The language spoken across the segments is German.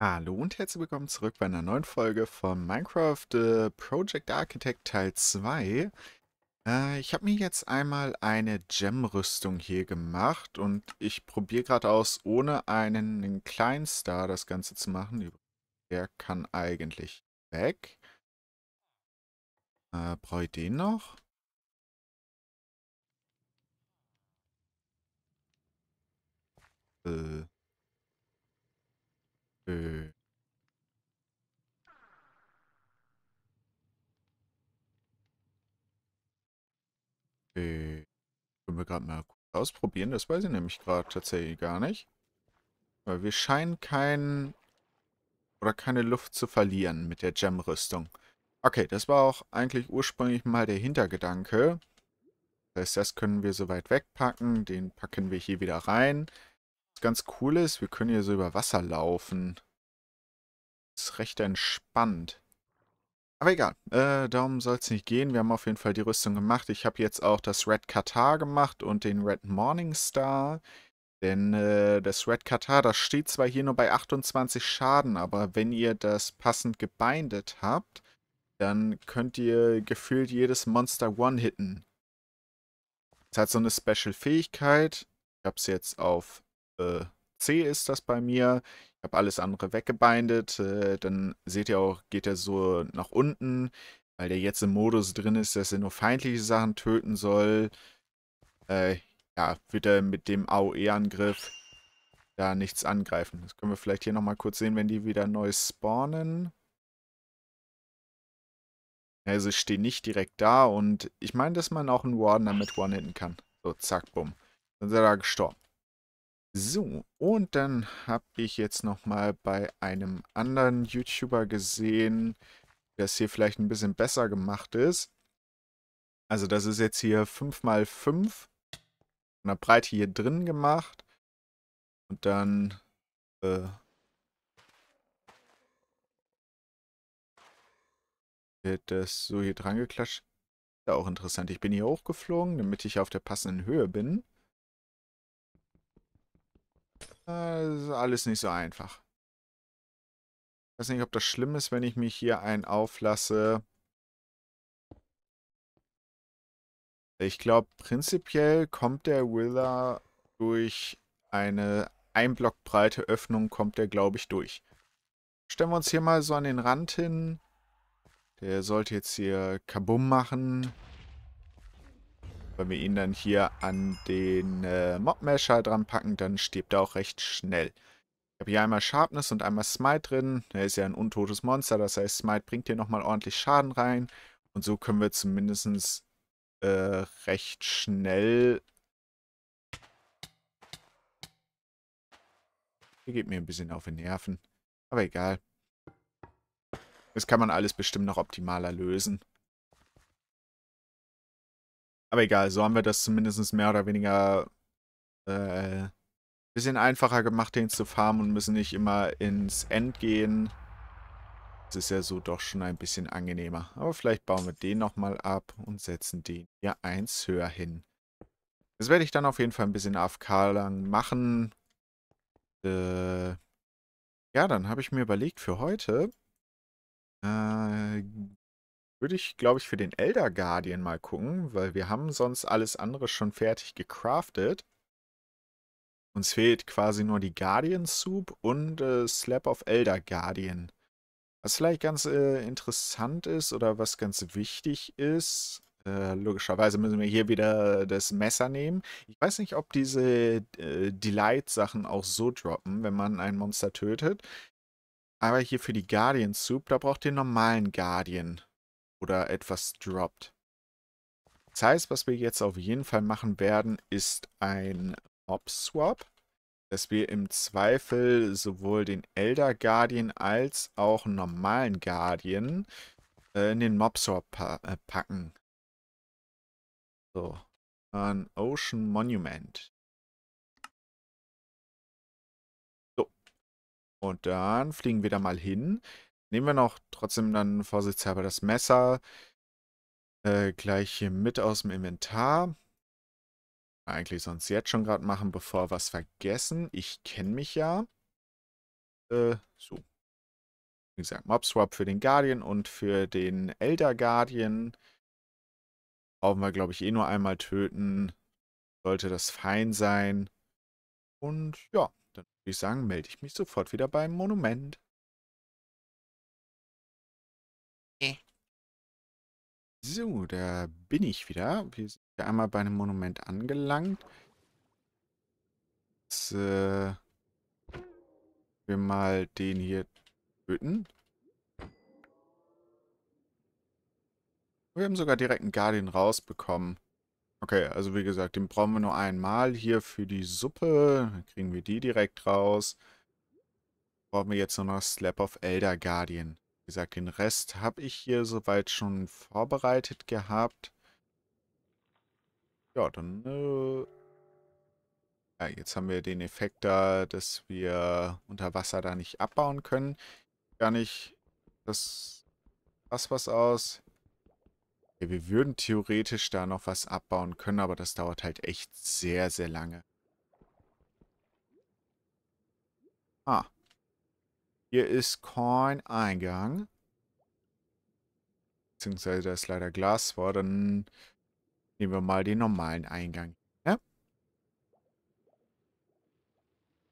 Hallo und herzlich willkommen zurück bei einer neuen Folge von Minecraft äh, Project Architect Teil 2. Äh, ich habe mir jetzt einmal eine Gem-Rüstung hier gemacht und ich probiere gerade aus, ohne einen, einen kleinen Star das Ganze zu machen. Der kann eigentlich weg. Äh, Brauche ich den noch? Äh... Äh. Äh. Können wir gerade mal ausprobieren? Das weiß ich nämlich gerade tatsächlich gar nicht. Weil wir scheinen keinen oder keine Luft zu verlieren mit der Gem-Rüstung. Okay, das war auch eigentlich ursprünglich mal der Hintergedanke. Das heißt, das können wir soweit wegpacken. Den packen wir hier wieder rein ganz cool ist, wir können hier so über Wasser laufen. Ist recht entspannt. Aber egal, äh, darum soll es nicht gehen. Wir haben auf jeden Fall die Rüstung gemacht. Ich habe jetzt auch das Red Katar gemacht und den Red Morningstar. Denn äh, das Red Katar, das steht zwar hier nur bei 28 Schaden, aber wenn ihr das passend gebindet habt, dann könnt ihr gefühlt jedes Monster one-hitten. Es hat so eine Special-Fähigkeit. Ich habe es jetzt auf äh, C ist das bei mir. Ich habe alles andere weggebindet. Äh, dann seht ihr auch, geht er so nach unten, weil der jetzt im Modus drin ist, dass er nur feindliche Sachen töten soll. Äh, ja, wird er mit dem AOE-Angriff da nichts angreifen. Das können wir vielleicht hier nochmal kurz sehen, wenn die wieder neu spawnen. Also ich stehe nicht direkt da und ich meine, dass man auch einen Warden damit one-hitten kann. So, zack, bumm. Dann ist er da gestorben. So, und dann habe ich jetzt nochmal bei einem anderen YouTuber gesehen, dass hier vielleicht ein bisschen besser gemacht ist. Also das ist jetzt hier 5x5 von der Breite hier drin gemacht. Und dann... Äh, wird das so hier dran geklatscht. Ist auch interessant. Ich bin hier hochgeflogen, damit ich auf der passenden Höhe bin. Also alles nicht so einfach. Ich weiß nicht, ob das schlimm ist, wenn ich mich hier einen auflasse. Ich glaube, prinzipiell kommt der Willer durch eine einblockbreite Öffnung, kommt der, glaube ich, durch. Stellen wir uns hier mal so an den Rand hin. Der sollte jetzt hier Kabum machen. Wenn wir ihn dann hier an den äh, Mobmesh dran packen, dann stirbt er auch recht schnell. Ich habe hier einmal Sharpness und einmal Smite drin. Er ist ja ein untotes Monster, das heißt Smite bringt hier nochmal ordentlich Schaden rein. Und so können wir zumindest äh, recht schnell... Hier geht mir ein bisschen auf die Nerven. Aber egal. Das kann man alles bestimmt noch optimaler lösen. Aber egal, so haben wir das zumindest mehr oder weniger äh, bisschen einfacher gemacht, den zu farmen und müssen nicht immer ins End gehen. Das ist ja so doch schon ein bisschen angenehmer. Aber vielleicht bauen wir den nochmal ab und setzen den hier eins höher hin. Das werde ich dann auf jeden Fall ein bisschen AFK lang machen. Äh, ja, dann habe ich mir überlegt für heute. Äh, würde ich, glaube ich, für den Elder Guardian mal gucken, weil wir haben sonst alles andere schon fertig gecraftet. Uns fehlt quasi nur die Guardian Soup und äh, Slap of Elder Guardian. Was vielleicht ganz äh, interessant ist oder was ganz wichtig ist, äh, logischerweise müssen wir hier wieder das Messer nehmen. Ich weiß nicht, ob diese äh, Delight-Sachen auch so droppen, wenn man ein Monster tötet. Aber hier für die Guardian Soup, da braucht ihr normalen Guardian oder etwas droppt. Das heißt, was wir jetzt auf jeden Fall machen werden, ist ein Mob-Swap, dass wir im Zweifel sowohl den Elder Guardian als auch einen normalen Guardian äh, in den Mob-Swap pa äh, packen. So, ein Ocean Monument. So, und dann fliegen wir da mal hin. Nehmen wir noch trotzdem dann vorsichtshalber das Messer äh, gleich hier mit aus dem Inventar. Eigentlich sonst jetzt schon gerade machen, bevor wir was vergessen. Ich kenne mich ja. Äh, so. Wie gesagt, Mob Swap für den Guardian und für den Elder Guardian. Brauchen wir, glaube ich, eh nur einmal töten. Sollte das fein sein. Und ja, dann würde ich sagen, melde ich mich sofort wieder beim Monument. So, da bin ich wieder. Wir sind ja einmal bei einem Monument angelangt. Jetzt äh, wir mal den hier töten. Wir haben sogar direkt einen Guardian rausbekommen. Okay, also wie gesagt, den brauchen wir nur einmal hier für die Suppe. Dann kriegen wir die direkt raus. Brauchen wir jetzt nur noch Slap of Elder Guardian gesagt, den Rest habe ich hier soweit schon vorbereitet gehabt. Ja, dann... Äh ja, jetzt haben wir den Effekt da, dass wir unter Wasser da nicht abbauen können. Gar nicht das was was aus. Ja, wir würden theoretisch da noch was abbauen können, aber das dauert halt echt sehr, sehr lange. Ah. Hier ist kein Eingang. Beziehungsweise da ist leider Glas vor. Dann nehmen wir mal den normalen Eingang. Ja?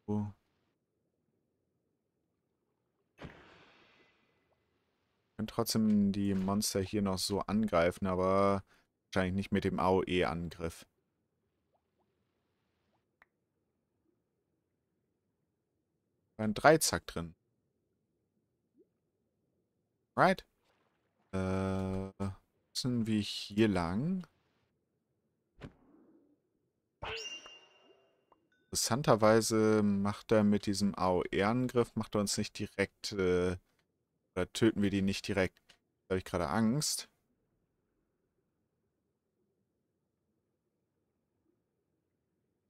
So. Können trotzdem die Monster hier noch so angreifen, aber wahrscheinlich nicht mit dem AOE-Angriff. Ein Dreizack drin. Right. Äh, müssen wir hier lang? Interessanterweise macht er mit diesem AOR-Angriff, macht er uns nicht direkt, äh, oder töten wir die nicht direkt. Da habe ich gerade Angst.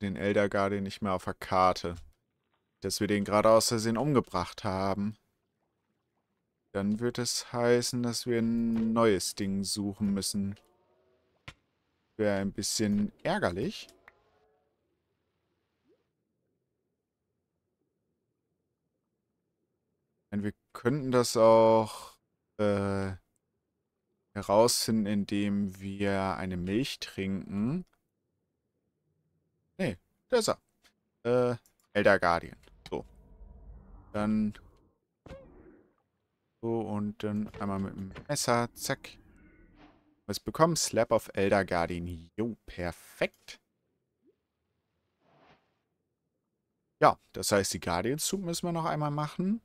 Den Elder Guardian nicht mehr auf der Karte. Dass wir den gerade aus Versehen umgebracht haben. Dann wird es heißen, dass wir ein neues Ding suchen müssen. Wäre ein bisschen ärgerlich. Denn wir könnten das auch äh, herausfinden, indem wir eine Milch trinken. Nee, da ist er. Äh, Elder Guardian. So. Dann so, und dann einmal mit dem Messer. Zack. Was bekommen? Slap of Elder Guardian. Jo, perfekt. Ja, das heißt, die Guardians Soup müssen wir noch einmal machen.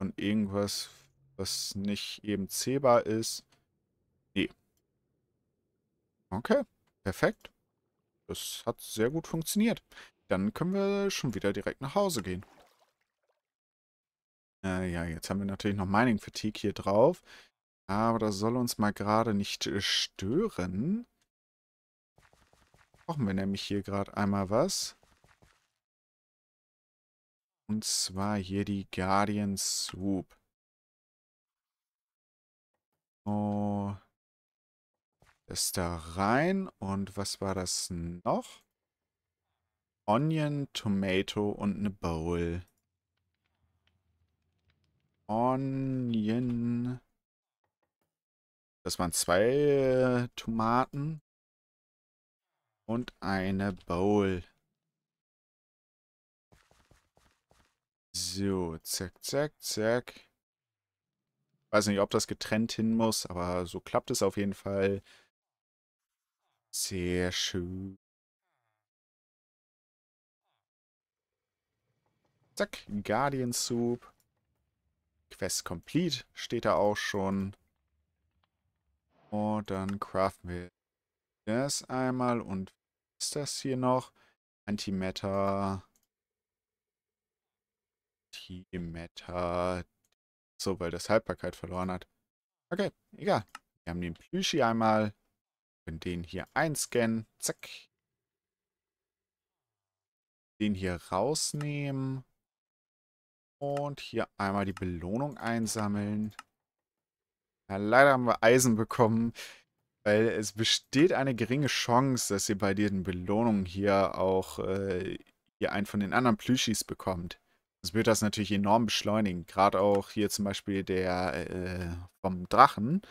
Und irgendwas, was nicht eben zählbar ist. Nee. Okay, perfekt. Das hat sehr gut funktioniert. Dann können wir schon wieder direkt nach Hause gehen. Äh, ja, jetzt haben wir natürlich noch Mining Fatigue hier drauf. Aber das soll uns mal gerade nicht äh, stören. Brauchen wir nämlich hier gerade einmal was. Und zwar hier die Guardian Swoop. Oh. Das da rein. Und was war das noch? Onion, Tomato und eine Bowl. Onion. Das waren zwei äh, Tomaten und eine Bowl. So, zack, zack, zack. Weiß nicht, ob das getrennt hin muss, aber so klappt es auf jeden Fall. Sehr schön. Zack, Guardian Soup. Quest Complete steht da auch schon. Und dann craften wir das einmal. Und was ist das hier noch? Antimatter. Antimatter. So, weil das Haltbarkeit verloren hat. Okay, egal. Wir haben den Plüschi einmal. Können den hier einscannen. Zack. Den hier rausnehmen. Und hier einmal die Belohnung einsammeln. Ja, leider haben wir Eisen bekommen, weil es besteht eine geringe Chance, dass ihr bei den Belohnungen hier auch äh, hier einen von den anderen Plüschis bekommt. Das wird das natürlich enorm beschleunigen. Gerade auch hier zum Beispiel der äh, vom Drachen,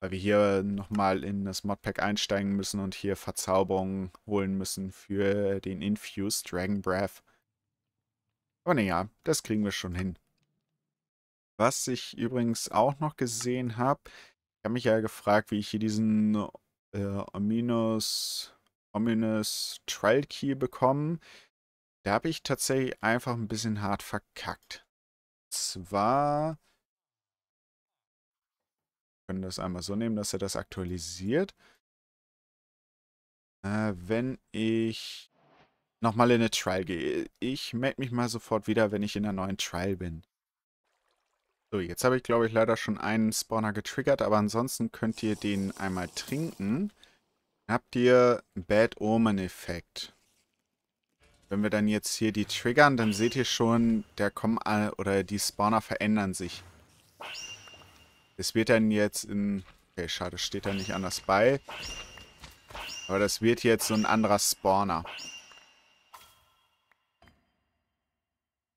weil wir hier nochmal in das Modpack einsteigen müssen und hier Verzauberungen holen müssen für den Infused Dragon Breath. Aber naja, das kriegen wir schon hin. Was ich übrigens auch noch gesehen habe, ich habe mich ja gefragt, wie ich hier diesen äh, Ominous, Ominous Trial Key bekomme. Da habe ich tatsächlich einfach ein bisschen hart verkackt. Und Zwar können das einmal so nehmen, dass er das aktualisiert. Äh, wenn ich nochmal in eine Trial gehe. Ich melde mich mal sofort wieder, wenn ich in einer neuen Trial bin. So, jetzt habe ich, glaube ich, leider schon einen Spawner getriggert, aber ansonsten könnt ihr den einmal trinken. Dann Habt ihr Bad Omen-Effekt. Wenn wir dann jetzt hier die triggern, dann seht ihr schon, der kommen alle, oder die Spawner verändern sich. Es wird dann jetzt in... Okay, schade, steht da nicht anders bei. Aber das wird jetzt so ein anderer Spawner.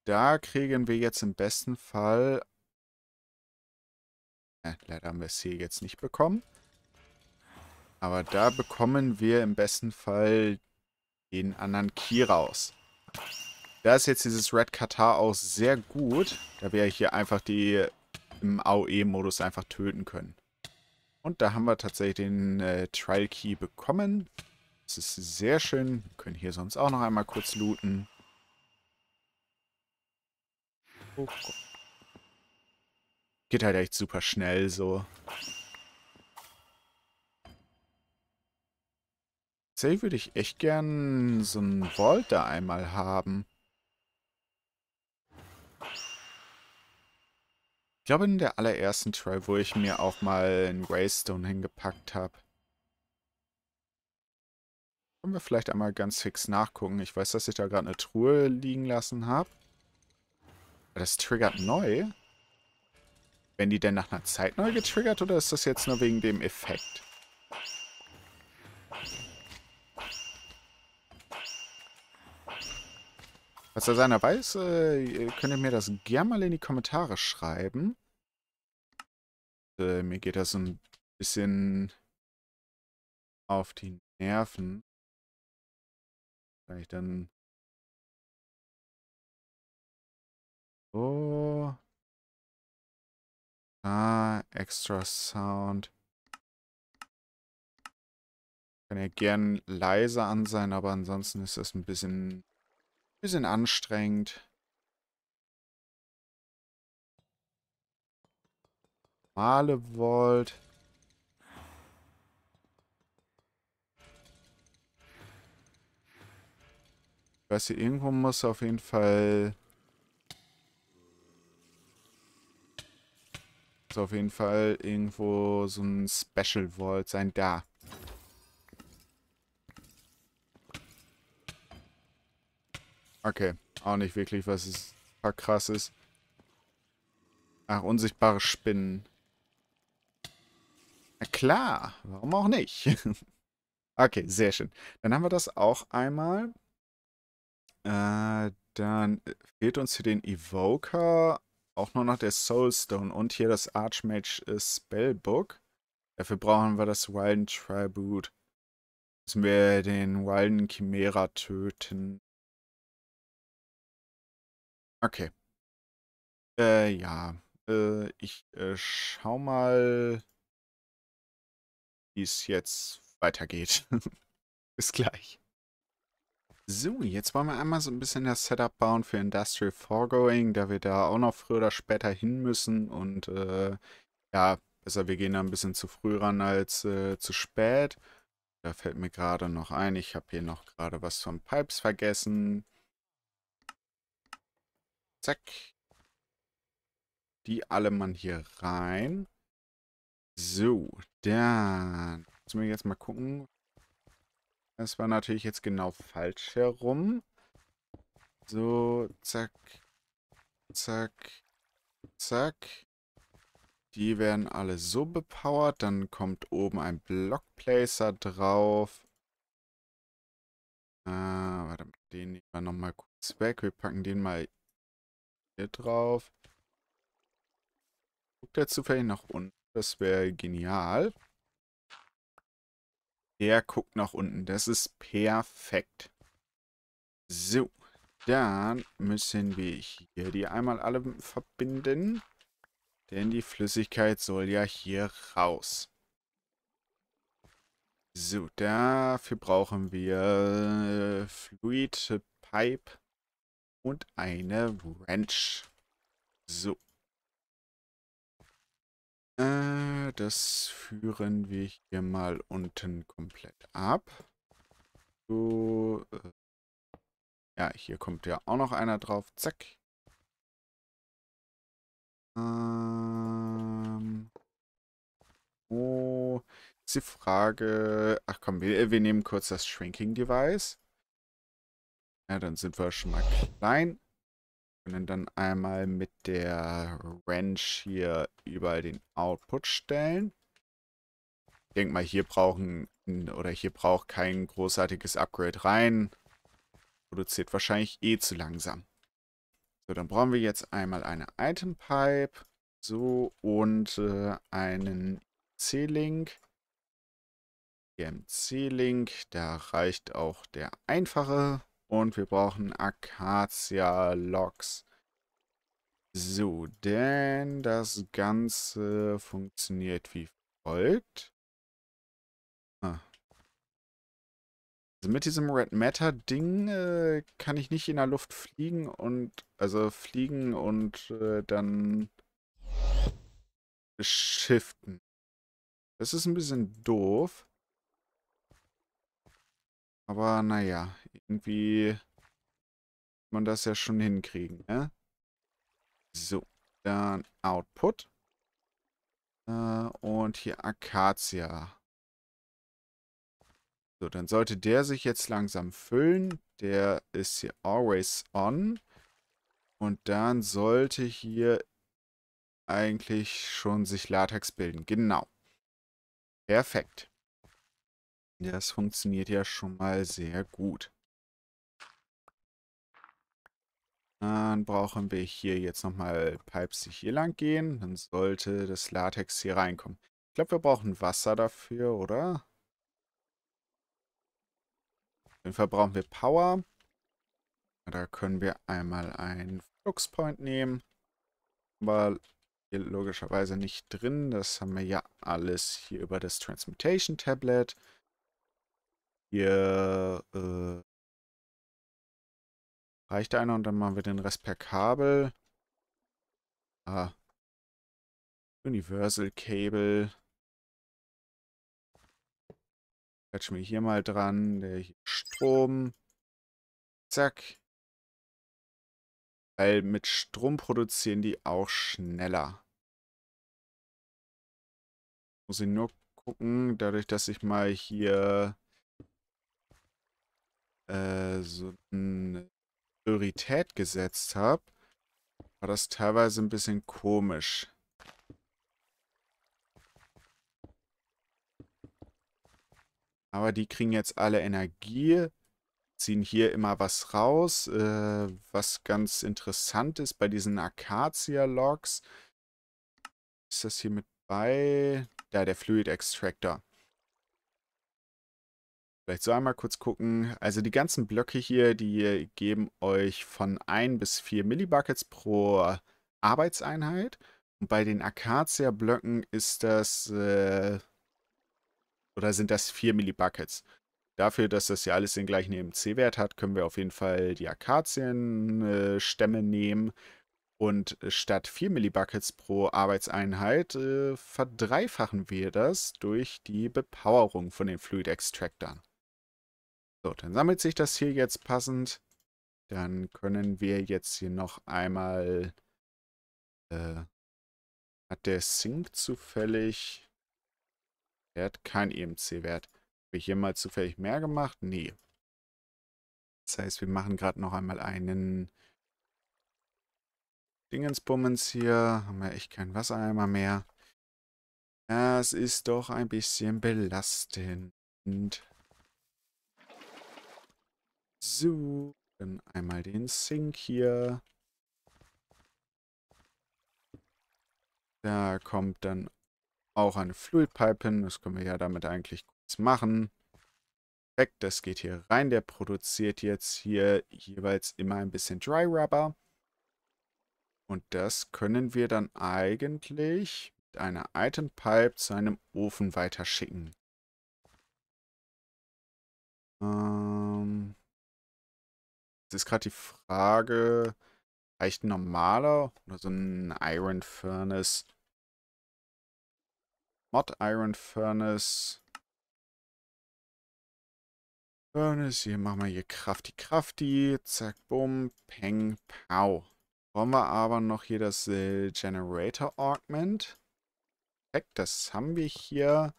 da kriegen wir jetzt im besten Fall... Äh, leider haben wir es hier jetzt nicht bekommen. Aber da bekommen wir im besten Fall den anderen Key raus. Da ist jetzt dieses Red Katar auch sehr gut, da wir hier einfach die im AOE-Modus einfach töten können. Und da haben wir tatsächlich den äh, Trial Key bekommen. Das ist sehr schön. Wir können hier sonst auch noch einmal kurz looten. Geht halt echt super schnell so. Safe würde ich echt gern so einen Vault da einmal haben. Ich glaube in der allerersten Try, wo ich mir auch mal einen Greystone hingepackt habe. Können wir vielleicht einmal ganz fix nachgucken. Ich weiß, dass ich da gerade eine Truhe liegen lassen habe das triggert neu? Wenn die denn nach einer Zeit neu getriggert oder ist das jetzt nur wegen dem Effekt? Was er seiner weiß, äh, könnt ihr mir das gerne mal in die Kommentare schreiben. Äh, mir geht das ein bisschen auf die Nerven. Weil ich dann So. Oh. Ah, extra Sound. Kann ja gern leiser an sein, aber ansonsten ist das ein bisschen, bisschen anstrengend. Malewold. Ich weiß, hier irgendwo muss auf jeden Fall müsste auf jeden Fall irgendwo so ein Special Vault sein. Da. Okay. Auch nicht wirklich, was ist, was krass ist. Ach, unsichtbare Spinnen. Na klar, warum auch nicht? okay, sehr schön. Dann haben wir das auch einmal. Äh, dann fehlt uns für den Evoker auch nur noch der Soulstone und hier das Archmage Spellbook. Dafür brauchen wir das Wilden Tribute. Müssen wir den Wilden Chimera töten. Okay. Äh, ja. Äh, ich äh, schau mal, wie es jetzt weitergeht. Bis gleich. So, jetzt wollen wir einmal so ein bisschen das Setup bauen für Industrial Foregoing, da wir da auch noch früher oder später hin müssen und äh, ja, besser wir gehen da ein bisschen zu früh ran als äh, zu spät. Da fällt mir gerade noch ein, ich habe hier noch gerade was von Pipes vergessen. Zack. Die alle mal hier rein. So, dann müssen wir jetzt mal gucken, das war natürlich jetzt genau falsch herum. So, zack, zack, zack. Die werden alle so bepowert. Dann kommt oben ein Blockplacer drauf. Ah, warte, den nehmen wir nochmal kurz weg. Wir packen den mal hier drauf. Guckt er zufällig nach unten? Das wäre genial. Der guckt nach unten. Das ist perfekt. So, dann müssen wir hier die einmal alle verbinden. Denn die Flüssigkeit soll ja hier raus. So, dafür brauchen wir äh, Fluid Pipe und eine Wrench. So. Äh, das führen wir hier mal unten komplett ab. So, äh, ja, hier kommt ja auch noch einer drauf. Zack. Ähm, oh, ist die Frage... Ach komm, wir, wir nehmen kurz das Shrinking Device. Ja, dann sind wir schon mal klein können dann einmal mit der Wrench hier überall den Output stellen. Ich denke mal, hier brauchen oder hier braucht kein großartiges Upgrade rein. Produziert wahrscheinlich eh zu langsam. So, dann brauchen wir jetzt einmal eine Item Pipe. So, und äh, einen C-Link. EMC-Link, da reicht auch der einfache und wir brauchen Acacia-Logs. So, denn das Ganze funktioniert wie folgt. Ah. Also mit diesem Red Matter-Ding äh, kann ich nicht in der Luft fliegen und, also fliegen und äh, dann shiften. Das ist ein bisschen doof. Aber naja, irgendwie man das ja schon hinkriegen, ne? So, dann Output. Äh, und hier Acacia. So, dann sollte der sich jetzt langsam füllen. Der ist hier always on. Und dann sollte hier eigentlich schon sich Latex bilden. Genau. Perfekt. Das funktioniert ja schon mal sehr gut. Dann brauchen wir hier jetzt nochmal Pipes, die hier lang gehen. Dann sollte das Latex hier reinkommen. Ich glaube, wir brauchen Wasser dafür, oder? Auf jeden Fall brauchen wir Power. Da können wir einmal einen Fluxpoint nehmen. Aber hier logischerweise nicht drin. Das haben wir ja alles hier über das Transmutation Tablet. Hier äh, Reicht einer und dann machen wir den Rest per Kabel. Ah. Universal Cable. Quatschen wir hier mal dran. Der hier Strom. Zack. Weil mit Strom produzieren die auch schneller. Muss ich nur gucken, dadurch, dass ich mal hier äh, so ein Priorität gesetzt habe, war das teilweise ein bisschen komisch. Aber die kriegen jetzt alle Energie, ziehen hier immer was raus, äh, was ganz interessant ist bei diesen Acacia-Logs. Ist das hier mit bei? Da, der Fluid Extractor. Vielleicht so einmal kurz gucken. Also die ganzen Blöcke hier, die geben euch von 1 bis 4 Millibuckets pro Arbeitseinheit. Und bei den Acacia-Blöcken ist das, äh, oder sind das 4 Millibuckets. Dafür, dass das ja alles den gleichen EMC-Wert hat, können wir auf jeden Fall die Akazienstämme äh, nehmen und statt 4 Millibuckets pro Arbeitseinheit äh, verdreifachen wir das durch die Bepowerung von den Fluid Extractern. So, dann sammelt sich das hier jetzt passend. Dann können wir jetzt hier noch einmal... Äh, hat der Sink zufällig... Er hat keinen EMC-Wert. Habe ich hier mal zufällig mehr gemacht? Nee. Das heißt, wir machen gerade noch einmal einen Dingensbummens hier. Haben wir echt keinen Wassereimer mehr. Das ist doch ein bisschen belastend. So, dann einmal den Sink hier. Da kommt dann auch eine Fluid Pipe hin. Das können wir ja damit eigentlich kurz machen. Perfekt, das geht hier rein. Der produziert jetzt hier jeweils immer ein bisschen Dry Rubber. Und das können wir dann eigentlich mit einer Item Pipe zu einem Ofen weiterschicken. Ähm, ist gerade die Frage, reicht ein normaler oder so ein Iron Furnace? Mod Iron Furnace. Furnace, hier machen wir hier Krafti Krafti, zack, bumm, peng, pow. Brauchen wir aber noch hier das äh, Generator Augment. Das haben wir hier.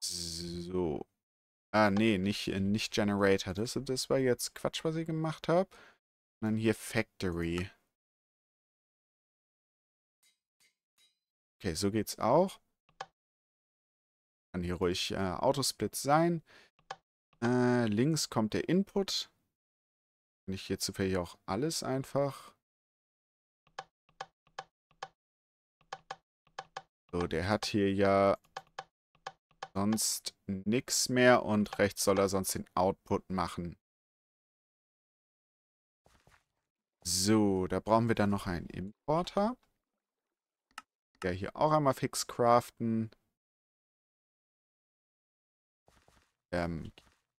So. Ah, nee, nicht, äh, nicht Generator. Das, das war jetzt Quatsch, was ich gemacht habe. Und dann hier Factory. Okay, so geht's auch. Kann hier ruhig äh, Autosplit sein. Äh, links kommt der Input. Kann ich hier zufällig auch alles einfach. So, der hat hier ja sonst nichts mehr und rechts soll er sonst den Output machen. So, da brauchen wir dann noch einen Importer. Der hier auch einmal fix craften. Ähm,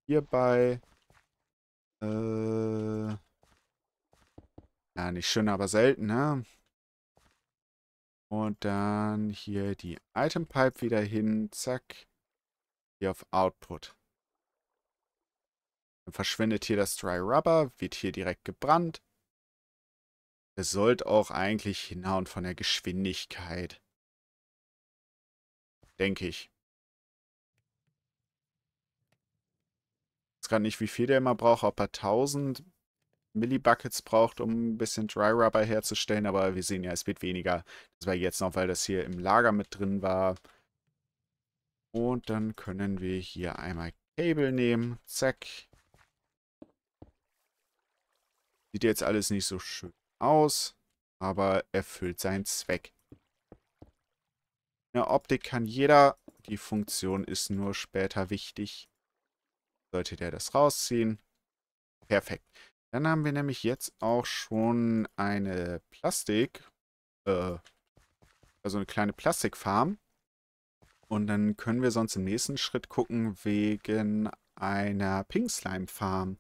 hierbei. Äh, ja, nicht schön, aber selten, ne? Und dann hier die Item Pipe wieder hin. Zack hier auf Output. Dann verschwindet hier das Dry Rubber, wird hier direkt gebrannt. Es sollte auch eigentlich hinhauen von der Geschwindigkeit. Denke ich. Ich weiß gerade nicht, wie viel der immer braucht, ob er 1000 Millibuckets braucht, um ein bisschen Dry Rubber herzustellen, aber wir sehen ja, es wird weniger. Das war jetzt noch, weil das hier im Lager mit drin war. Und dann können wir hier einmal Cable nehmen. Zack. Sieht jetzt alles nicht so schön aus, aber erfüllt seinen Zweck. Eine Optik kann jeder, die Funktion ist nur später wichtig. Sollte der das rausziehen. Perfekt. Dann haben wir nämlich jetzt auch schon eine Plastik, äh, also eine kleine Plastikfarm. Und dann können wir sonst im nächsten Schritt gucken wegen einer Pink Slime Farm.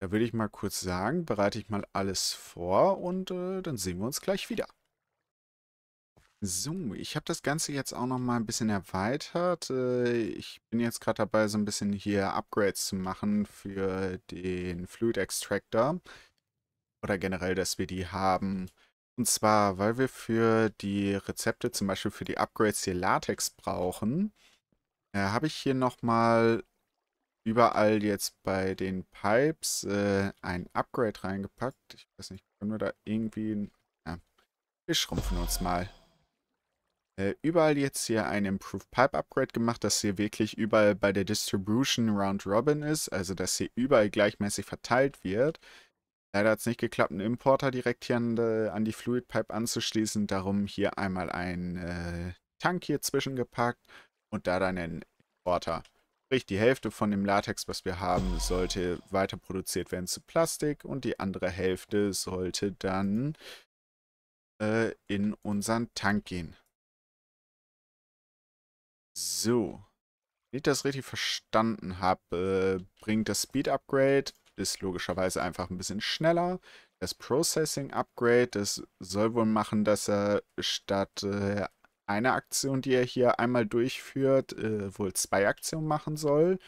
Da würde ich mal kurz sagen, bereite ich mal alles vor und äh, dann sehen wir uns gleich wieder. So, ich habe das Ganze jetzt auch noch mal ein bisschen erweitert. Äh, ich bin jetzt gerade dabei, so ein bisschen hier Upgrades zu machen für den Fluid Extractor. Oder generell, dass wir die haben. Und zwar, weil wir für die Rezepte, zum Beispiel für die Upgrades hier Latex brauchen, äh, habe ich hier nochmal überall jetzt bei den Pipes äh, ein Upgrade reingepackt. Ich weiß nicht, können wir da irgendwie... Ja, wir schrumpfen uns mal. Äh, überall jetzt hier ein Improved Pipe Upgrade gemacht, dass hier wirklich überall bei der Distribution Round Robin ist, also dass hier überall gleichmäßig verteilt wird. Leider hat es nicht geklappt, einen Importer direkt hier an, de, an die Fluid Pipe anzuschließen. Darum hier einmal einen äh, Tank hier zwischengepackt und da dann einen Importer. Sprich, die Hälfte von dem Latex, was wir haben, sollte weiter produziert werden zu Plastik und die andere Hälfte sollte dann äh, in unseren Tank gehen. So. Wenn ich das richtig verstanden habe, äh, bringt das Speed Upgrade ist logischerweise einfach ein bisschen schneller. Das Processing Upgrade, das soll wohl machen, dass er statt äh, einer Aktion, die er hier einmal durchführt, äh, wohl zwei Aktionen machen soll.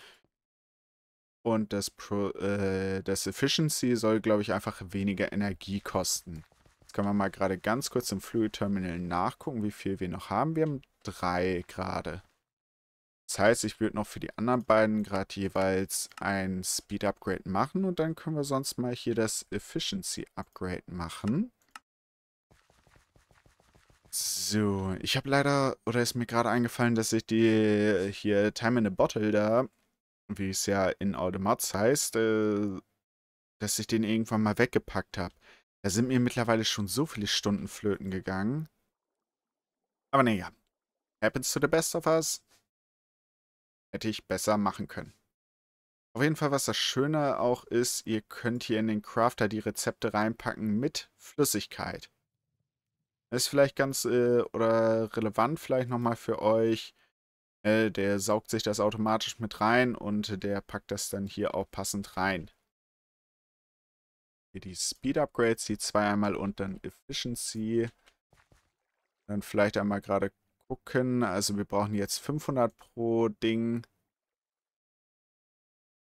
Und das, Pro, äh, das Efficiency soll, glaube ich, einfach weniger Energie kosten. Jetzt können wir mal gerade ganz kurz im Fluid Terminal nachgucken, wie viel wir noch haben. Wir haben drei gerade heißt, ich würde noch für die anderen beiden gerade jeweils ein Speed-Upgrade machen und dann können wir sonst mal hier das Efficiency-Upgrade machen. So, ich habe leider, oder ist mir gerade eingefallen, dass ich die äh, hier Time in a Bottle da, wie es ja in All the Automats heißt, äh, dass ich den irgendwann mal weggepackt habe. Da sind mir mittlerweile schon so viele Stunden flöten gegangen. Aber naja, happens to the best of us. Hätte ich besser machen können. Auf jeden Fall, was das Schöne auch ist, ihr könnt hier in den Crafter die Rezepte reinpacken mit Flüssigkeit. Das ist vielleicht ganz äh, oder relevant vielleicht nochmal für euch. Äh, der saugt sich das automatisch mit rein und der packt das dann hier auch passend rein. Hier die Speed Upgrades, die zwei einmal und dann Efficiency. Dann vielleicht einmal gerade gucken. Also wir brauchen jetzt 500 pro Ding.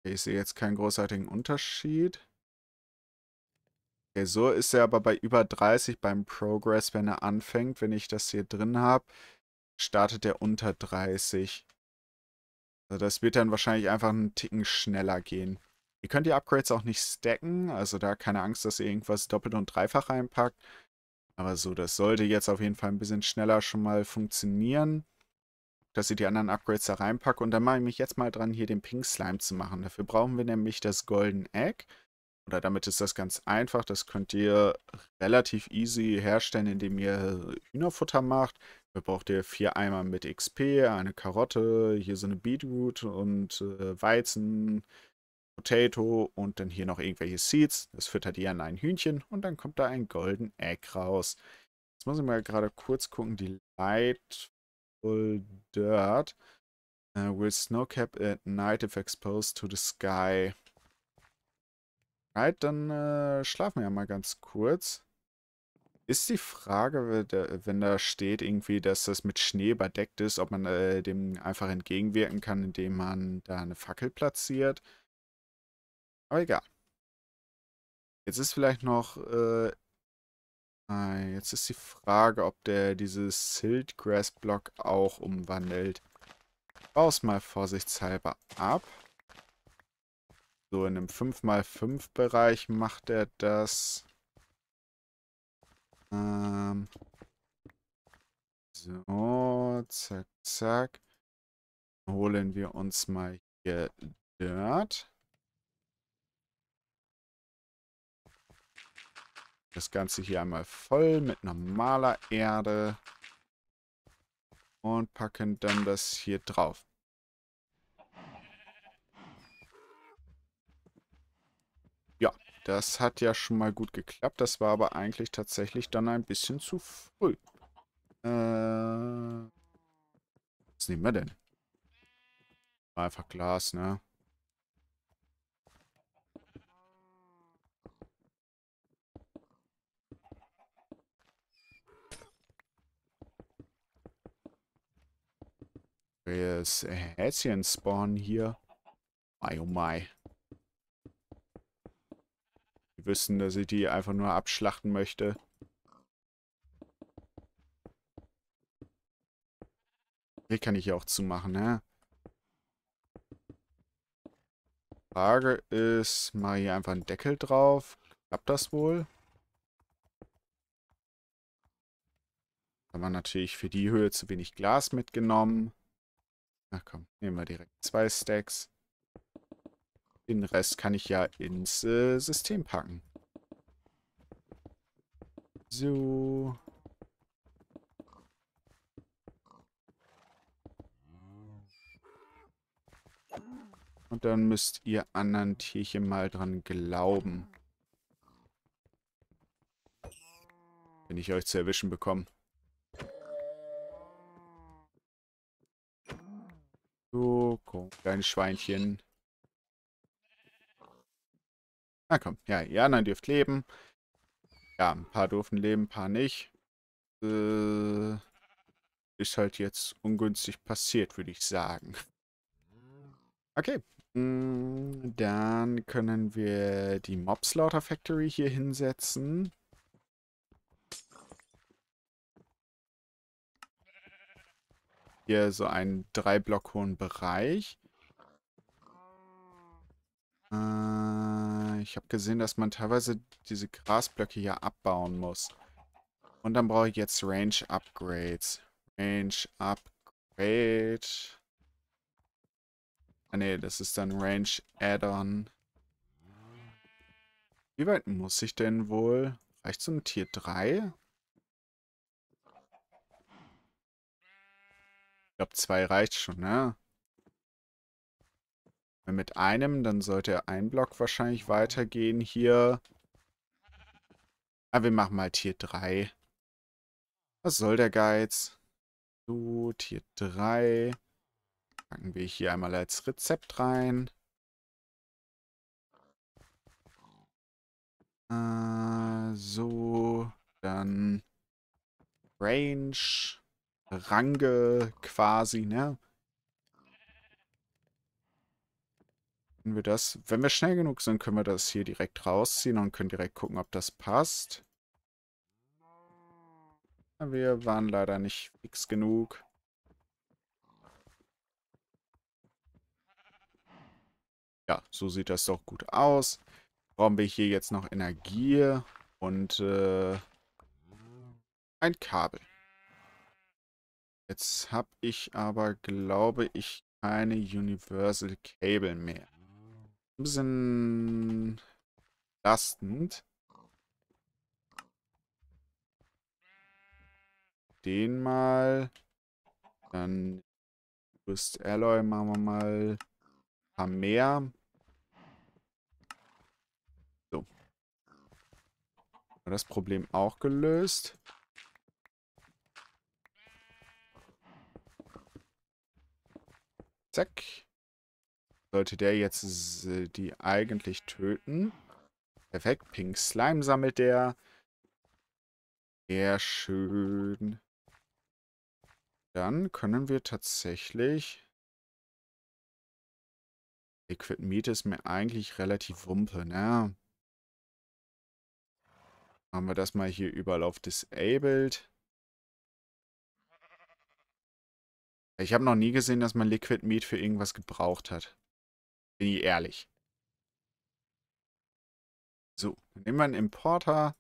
ich sehe jetzt keinen großartigen Unterschied. Okay, so ist er aber bei über 30 beim Progress, wenn er anfängt. Wenn ich das hier drin habe, startet er unter 30. Also das wird dann wahrscheinlich einfach einen Ticken schneller gehen. Ihr könnt die Upgrades auch nicht stacken, also da keine Angst, dass ihr irgendwas doppelt und dreifach reinpackt. Aber so, das sollte jetzt auf jeden Fall ein bisschen schneller schon mal funktionieren. Dass ich die anderen Upgrades da reinpacke. Und dann mache ich mich jetzt mal dran, hier den Pink Slime zu machen. Dafür brauchen wir nämlich das Golden Egg. Oder damit ist das ganz einfach. Das könnt ihr relativ easy herstellen, indem ihr Hühnerfutter macht. Da braucht ihr vier Eimer mit XP, eine Karotte, hier so eine Beetroot und äh, Weizen, Potato und dann hier noch irgendwelche Seeds. Das füttert ihr an ein Hühnchen und dann kommt da ein Golden Egg raus. Jetzt muss ich mal gerade kurz gucken. Die Lightful Dirt uh, äh, will snowcap at night if exposed to the sky. Right, dann äh, schlafen wir ja mal ganz kurz. Ist die Frage, wenn da steht irgendwie, dass das mit Schnee überdeckt ist, ob man äh, dem einfach entgegenwirken kann, indem man da eine Fackel platziert. Aber egal. Jetzt ist vielleicht noch... Äh, jetzt ist die Frage, ob der dieses Siltgrass-Block auch umwandelt. es mal vorsichtshalber ab. So, in einem 5x5-Bereich macht er das. Ähm so, zack, zack. Holen wir uns mal hier Dirt. Das Ganze hier einmal voll mit normaler Erde. Und packen dann das hier drauf. Ja, das hat ja schon mal gut geklappt. Das war aber eigentlich tatsächlich dann ein bisschen zu früh. Äh, was nehmen wir denn? Einfach Glas, ne? Das Häschen spawnen hier. Oh mai, oh my. Die wissen, dass ich die einfach nur abschlachten möchte. Hier kann ich ja auch zumachen, ne? Frage ist, mache ich einfach einen Deckel drauf? Klappt das wohl? Haben wir natürlich für die Höhe zu wenig Glas mitgenommen. Ach komm, nehmen wir direkt zwei Stacks. Den Rest kann ich ja ins äh, System packen. So. Und dann müsst ihr anderen Tierchen mal dran glauben. Wenn ich euch zu erwischen bekomme. Hallo, komm, kleines Schweinchen. Na komm, ja, nein, dürft leben. Ja, ein paar dürfen leben, ein paar nicht. Äh, ist halt jetzt ungünstig passiert, würde ich sagen. Okay, mm, dann können wir die Mobslaughter Factory hier hinsetzen. hier so einen drei Block hohen Bereich. Äh, ich habe gesehen, dass man teilweise diese Grasblöcke hier abbauen muss. Und dann brauche ich jetzt Range Upgrades. Range Upgrade. Ah ne, das ist dann Range Add-on. Wie weit muss ich denn wohl? Reicht so ein Tier 3? Ich glaube, zwei reicht schon, ne? Wenn mit einem, dann sollte ein Block wahrscheinlich weitergehen hier. Ah, wir machen mal Tier 3. Was soll der Geiz? So, Tier 3. Packen wir hier einmal als Rezept rein. Äh, so, dann Range. Range quasi, ne? Wenn wir das, wenn wir schnell genug sind, können wir das hier direkt rausziehen und können direkt gucken, ob das passt. Wir waren leider nicht fix genug. Ja, so sieht das doch gut aus. Brauchen wir hier jetzt noch Energie und äh, ein Kabel. Jetzt habe ich aber, glaube ich, keine Universal Cable mehr. Ein bisschen lastend. Den mal. Dann Rüst Alloy machen wir mal ein paar mehr. So. Das Problem auch gelöst. Zack. Sollte der jetzt die eigentlich töten. Perfekt. Pink Slime sammelt der. Sehr schön. Dann können wir tatsächlich... Liquid Meat ist mir eigentlich relativ wumpe, ne? Machen wir das mal hier überall auf Disabled. Ich habe noch nie gesehen, dass man Liquid Meat für irgendwas gebraucht hat. Bin ich ehrlich. So, dann nehmen wir einen Importer.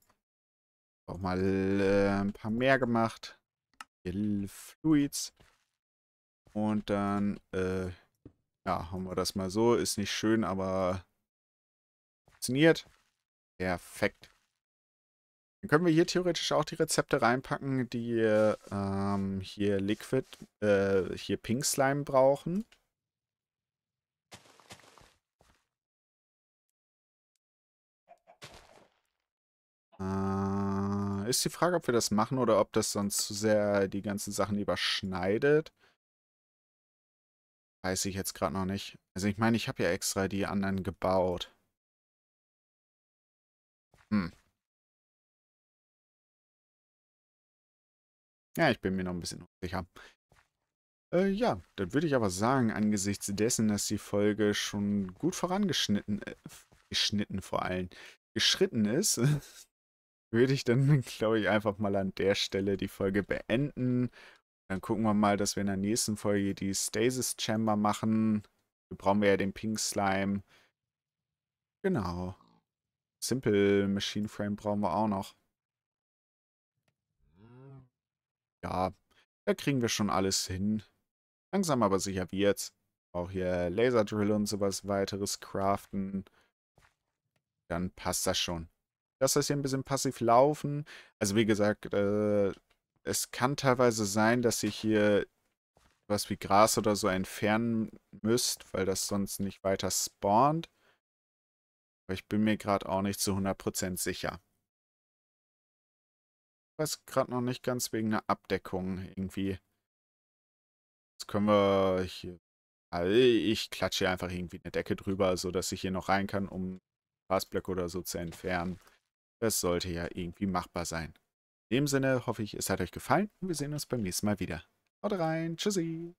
Auch mal äh, ein paar mehr gemacht. Hier Fluids. Und dann, äh, ja, haben wir das mal so. Ist nicht schön, aber funktioniert. Perfekt. Dann können wir hier theoretisch auch die Rezepte reinpacken, die ähm, hier Liquid, äh, hier Pink Slime brauchen. Äh, ist die Frage, ob wir das machen oder ob das sonst zu sehr die ganzen Sachen überschneidet. Weiß ich jetzt gerade noch nicht. Also ich meine, ich habe ja extra die anderen gebaut. Hm. Ja, ich bin mir noch ein bisschen unsicher. Äh, ja, dann würde ich aber sagen, angesichts dessen, dass die Folge schon gut vorangeschnitten, äh, geschnitten vor allem, geschritten ist, würde ich dann, glaube ich, einfach mal an der Stelle die Folge beenden. Dann gucken wir mal, dass wir in der nächsten Folge die Stasis Chamber machen. Hier brauchen wir ja den Pink Slime. Genau. Simple Machine Frame brauchen wir auch noch. Ja, da kriegen wir schon alles hin. Langsam aber sicher wird's. Auch hier Laserdrill und sowas weiteres craften. Dann passt das schon. Lass das hier ein bisschen passiv laufen. Also wie gesagt, äh, es kann teilweise sein, dass ich hier was wie Gras oder so entfernen müsst, weil das sonst nicht weiter spawnt. Aber ich bin mir gerade auch nicht zu 100% sicher weiß gerade noch nicht ganz wegen einer Abdeckung irgendwie. Jetzt können wir hier... Also ich klatsche hier einfach irgendwie eine Decke drüber, sodass ich hier noch rein kann, um Glasblöcke oder so zu entfernen. Das sollte ja irgendwie machbar sein. In dem Sinne hoffe ich, es hat euch gefallen und wir sehen uns beim nächsten Mal wieder. Haut rein, tschüssi!